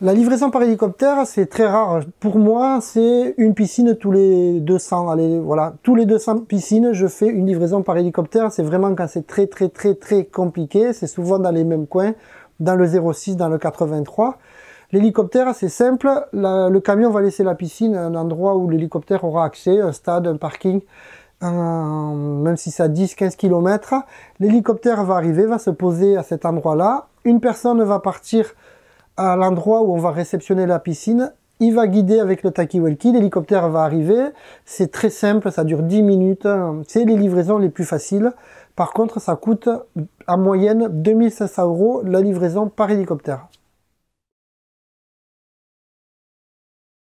La livraison par hélicoptère, c'est très rare. Pour moi, c'est une piscine tous les 200. Allez, voilà, tous les 200 piscines, je fais une livraison par hélicoptère. C'est vraiment quand c'est très très très très compliqué. C'est souvent dans les mêmes coins, dans le 06, dans le 83. L'hélicoptère, c'est simple. le camion va laisser la piscine à un endroit où l'hélicoptère aura accès, un stade, un parking, même si c'est à 10-15 km. L'hélicoptère va arriver, va se poser à cet endroit-là. Une personne va partir à l'endroit où on va réceptionner la piscine. Il va guider avec le welki l'hélicoptère va arriver. C'est très simple, ça dure 10 minutes. C'est les livraisons les plus faciles. Par contre, ça coûte en moyenne 2500 euros la livraison par hélicoptère.